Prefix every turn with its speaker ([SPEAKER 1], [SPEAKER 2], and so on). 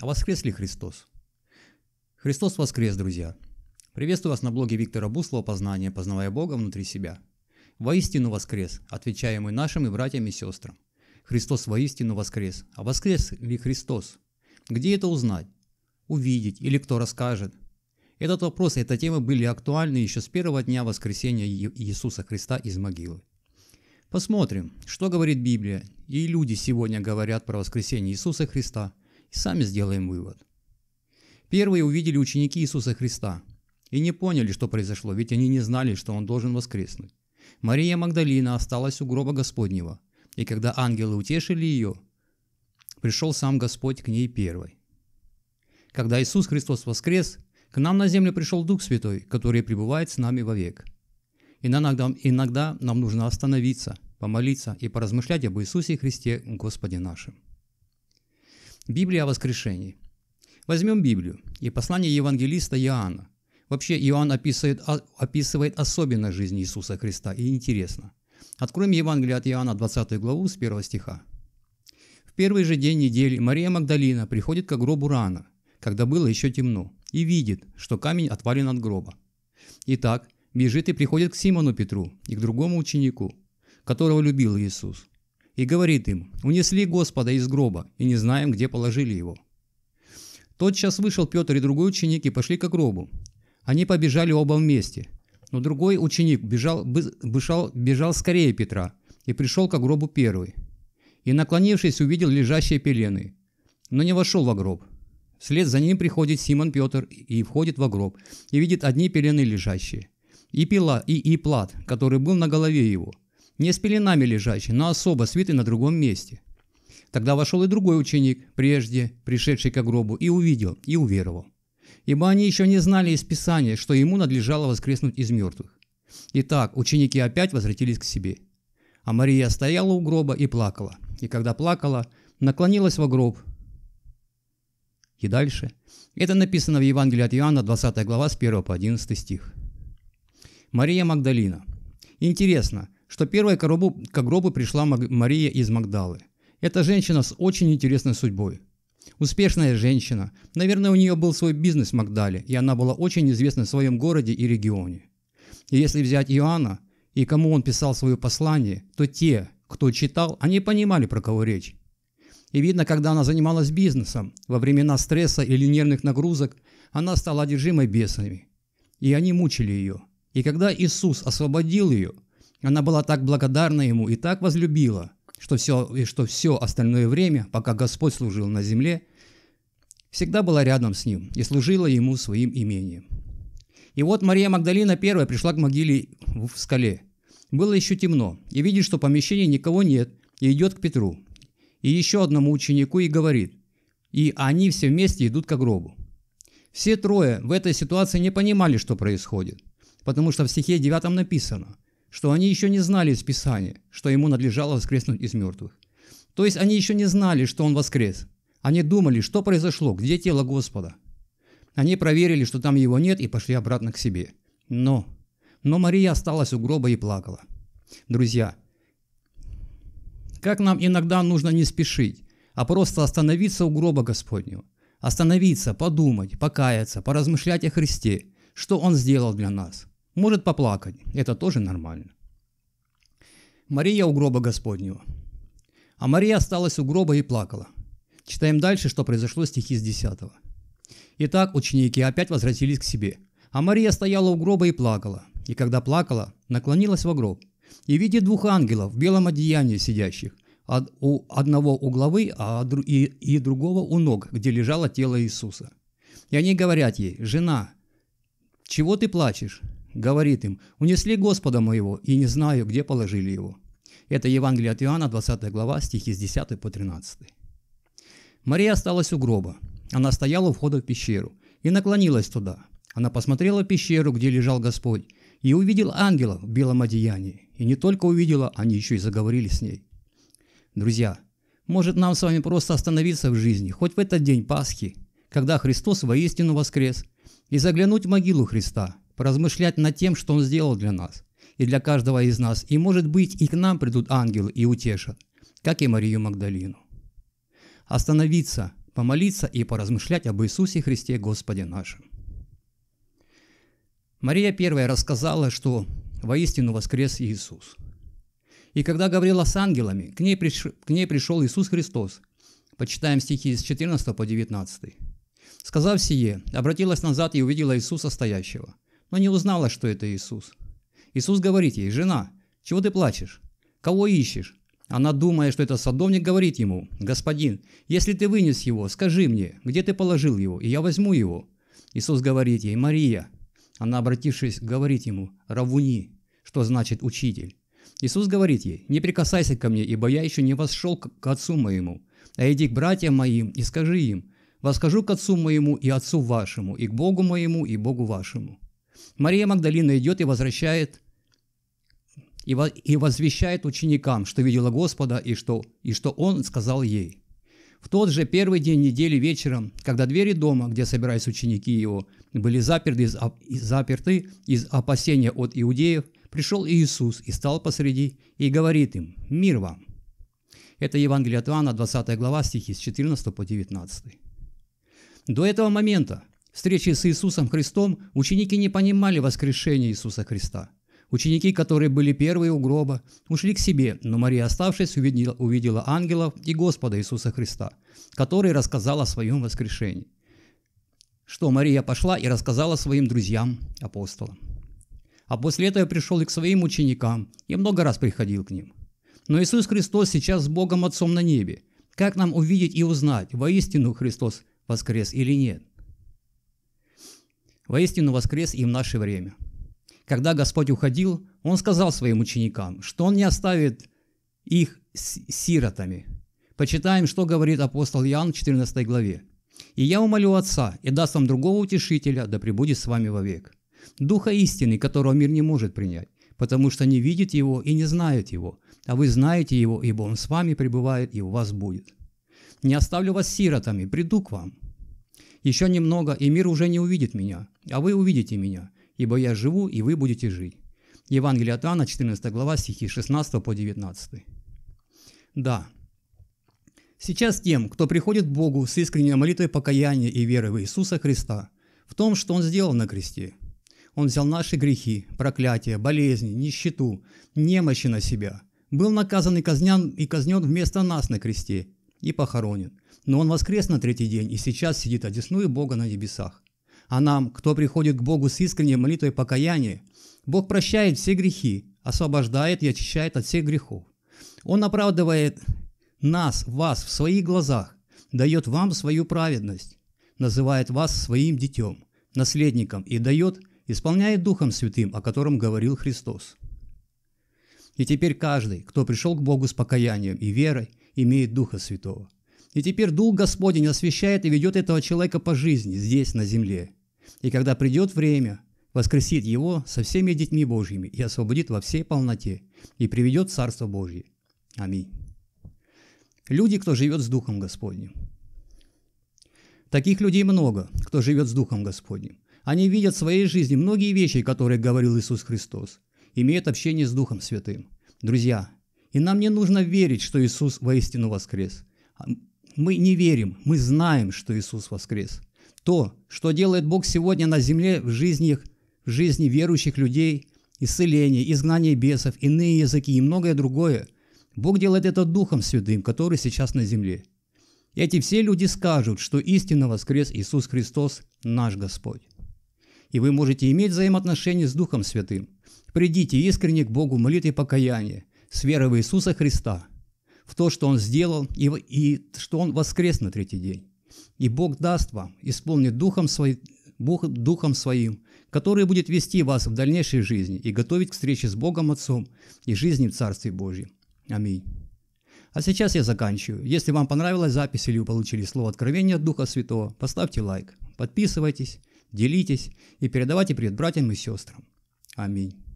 [SPEAKER 1] А воскрес ли Христос? Христос воскрес, друзья! Приветствую вас на блоге Виктора Буслова «Познание, познавая Бога внутри себя». Воистину воскрес, отвечаем мы нашим, и братьям, и сестрам. Христос воистину воскрес. А воскрес ли Христос? Где это узнать? Увидеть или кто расскажет? Этот вопрос и эта тема были актуальны еще с первого дня воскресения Иисуса Христа из могилы. Посмотрим, что говорит Библия, и люди сегодня говорят про воскресение Иисуса Христа – и сами сделаем вывод. Первые увидели ученики Иисуса Христа и не поняли, что произошло, ведь они не знали, что Он должен воскреснуть. Мария Магдалина осталась у гроба Господнего, и когда ангелы утешили ее, пришел сам Господь к ней первой. Когда Иисус Христос воскрес, к нам на землю пришел Дух Святой, который пребывает с нами вовек. Иногда, иногда нам нужно остановиться, помолиться и поразмышлять об Иисусе Христе Господе нашим. Библия о воскрешении. Возьмем Библию и послание евангелиста Иоанна. Вообще Иоанн описывает, описывает особенно жизнь Иисуса Христа, и интересно. Откроем Евангелие от Иоанна, 20 главу, с 1 стиха. В первый же день недели Мария Магдалина приходит к гробу рано, когда было еще темно, и видит, что камень отвален от гроба. Итак, бежит и приходит к Симону Петру и к другому ученику, которого любил Иисус и говорит им, «Унесли Господа из гроба, и не знаем, где положили его». Тотчас вышел Петр и другой ученик и пошли к гробу. Они побежали оба вместе. Но другой ученик бежал, бежал, бежал скорее Петра и пришел к гробу первый. И, наклонившись, увидел лежащие пелены, но не вошел во гроб. Вслед за ним приходит Симон Петр и входит во гроб, и видит одни пелены лежащие. И пила, и, и плат, который был на голове его – не с пеленами лежачий, но особо свитый на другом месте. Тогда вошел и другой ученик, прежде пришедший к гробу, и увидел, и уверовал. Ибо они еще не знали из Писания, что ему надлежало воскреснуть из мертвых. Итак, ученики опять возвратились к себе. А Мария стояла у гроба и плакала. И когда плакала, наклонилась во гроб. И дальше. Это написано в Евангелии от Иоанна, 20 глава, с 1 по 11 стих. Мария Магдалина. Интересно, что первой к гробу, к гробу пришла Мария из Магдалы. Это женщина с очень интересной судьбой. Успешная женщина. Наверное, у нее был свой бизнес в Магдале, и она была очень известна в своем городе и регионе. И если взять Иоанна, и кому он писал свое послание, то те, кто читал, они понимали, про кого речь. И видно, когда она занималась бизнесом, во времена стресса или нервных нагрузок, она стала одержимой бесами. И они мучили ее. И когда Иисус освободил ее – она была так благодарна ему и так возлюбила, что все, и что все остальное время, пока Господь служил на земле, всегда была рядом с ним и служила ему своим имением. И вот Мария Магдалина первая пришла к могиле в скале. Было еще темно, и видит, что в помещении никого нет, и идет к Петру, и еще одному ученику и говорит, и они все вместе идут к гробу. Все трое в этой ситуации не понимали, что происходит, потому что в стихе 9 написано – что они еще не знали из Писания, что ему надлежало воскреснуть из мертвых. То есть они еще не знали, что он воскрес. Они думали, что произошло, где тело Господа. Они проверили, что там его нет, и пошли обратно к себе. Но, но Мария осталась у гроба и плакала. Друзья, как нам иногда нужно не спешить, а просто остановиться у гроба Господнего. Остановиться, подумать, покаяться, поразмышлять о Христе, что Он сделал для нас. Может поплакать, это тоже нормально. Мария у гроба Господнего. А Мария осталась у гроба и плакала. Читаем дальше, что произошло стихи с 10. Итак, ученики опять возвратились к себе. А Мария стояла у гроба и плакала. И когда плакала, наклонилась во гроб. И видит двух ангелов в белом одеянии сидящих, от, у одного у главы а и, и другого у ног, где лежало тело Иисуса. И они говорят ей, «Жена, чего ты плачешь?» Говорит им, «Унесли Господа моего, и не знаю, где положили его». Это Евангелие от Иоанна, 20 глава, стихи с 10 по 13. Мария осталась у гроба. Она стояла у входа в пещеру и наклонилась туда. Она посмотрела в пещеру, где лежал Господь, и увидела ангела в белом одеянии. И не только увидела, они еще и заговорили с ней. Друзья, может нам с вами просто остановиться в жизни, хоть в этот день Пасхи, когда Христос воистину воскрес, и заглянуть в могилу Христа, поразмышлять над тем, что Он сделал для нас и для каждого из нас. И, может быть, и к нам придут ангелы и утешат, как и Марию Магдалину. Остановиться, помолиться и поразмышлять об Иисусе Христе Господе нашем. Мария первая рассказала, что воистину воскрес Иисус. И когда говорила с ангелами, к ней, приш... к ней пришел Иисус Христос. Почитаем стихи с 14 по 19. Сказав сие, обратилась назад и увидела Иисуса стоящего – но не узнала, что это Иисус. Иисус говорит ей, «Жена, чего ты плачешь? Кого ищешь?» Она, думая, что это садовник, говорит ему, «Господин, если ты вынес его, скажи мне, где ты положил его, и я возьму его». Иисус говорит ей, «Мария». Она, обратившись, говорит ему, «Равуни», что значит «учитель». Иисус говорит ей, «Не прикасайся ко мне, ибо я еще не восшел к отцу моему, а иди к братьям моим и скажи им, «Восхожу к отцу моему и отцу вашему, и к Богу моему и Богу вашему». Мария Магдалина идет и возвращает и возвещает ученикам, что видела Господа и что, и что Он сказал ей. В тот же первый день недели вечером, когда двери дома, где собирались ученики его, были заперты из, заперты из опасения от иудеев, пришел Иисус и стал посреди и говорит им «Мир вам!». Это Евангелие от Иоанна, 20 глава, стихи с 14 по 19. До этого момента встречи с Иисусом Христом ученики не понимали воскрешения Иисуса Христа. Ученики, которые были первые у гроба, ушли к себе, но Мария, оставшись, увидела, увидела ангелов и Господа Иисуса Христа, который рассказал о своем воскрешении. Что Мария пошла и рассказала своим друзьям, апостолам. А после этого пришел и к своим ученикам, и много раз приходил к ним. Но Иисус Христос сейчас с Богом Отцом на небе. Как нам увидеть и узнать, воистину Христос воскрес или нет? Воистину воскрес и в наше время. Когда Господь уходил, Он сказал своим ученикам, что Он не оставит их сиротами. Почитаем, что говорит апостол Иоанн в 14 главе. «И я умолю Отца, и даст вам другого утешителя, да пребудет с вами вовек. Духа истины, которого мир не может принять, потому что не видит его и не знает его, а вы знаете его, ибо он с вами пребывает и у вас будет. Не оставлю вас сиротами, приду к вам». Еще немного, и мир уже не увидит меня, а вы увидите меня, ибо я живу, и вы будете жить». Евангелие от Иоанна, 14 глава, стихи 16 по 19. Да. Сейчас тем, кто приходит к Богу с искренней молитвой покаяния и веры в Иисуса Христа, в том, что Он сделал на кресте. Он взял наши грехи, проклятия, болезни, нищету, немощи на себя – был наказан и казнен, и казнен вместо нас на кресте, и похоронен. Но он воскрес на третий день и сейчас сидит одесную Бога на небесах. А нам, кто приходит к Богу с искренней молитвой покаяния, Бог прощает все грехи, освобождает и очищает от всех грехов. Он оправдывает нас, вас в своих глазах, дает вам свою праведность, называет вас своим детем, наследником и дает, исполняет Духом Святым, о котором говорил Христос. И теперь каждый, кто пришел к Богу с покаянием и верой, имеет Духа Святого. И теперь Дух Господень освещает и ведет этого человека по жизни здесь, на земле. И когда придет время, воскресит его со всеми детьми Божьими и освободит во всей полноте, и приведет в Царство Божье. Аминь. Люди, кто живет с Духом Господним. Таких людей много, кто живет с Духом Господним. Они видят в своей жизни многие вещи, которые говорил Иисус Христос, имеют общение с Духом Святым. Друзья, и нам не нужно верить, что Иисус воистину воскрес. А мы не верим, мы знаем, что Иисус воскрес. То, что делает Бог сегодня на земле в жизни, в жизни верующих людей, исцеление, изгнание бесов, иные языки и многое другое, Бог делает это Духом Святым, который сейчас на земле. эти все люди скажут, что истинно воскрес Иисус Христос, наш Господь. И вы можете иметь взаимоотношения с Духом Святым. Придите искренне к Богу в молитве покаяния, с верой в Иисуса Христа, в то, что Он сделал, и, и что Он воскрес на третий день. И Бог даст вам исполнить Духом, свой, Бог, Духом Своим, который будет вести вас в дальнейшей жизни и готовить к встрече с Богом Отцом и жизни в Царстве Божьем. Аминь. А сейчас я заканчиваю. Если вам понравилась запись или вы получили слово откровения от Духа Святого, поставьте лайк, подписывайтесь, делитесь и передавайте привет братьям и сестрам. Аминь.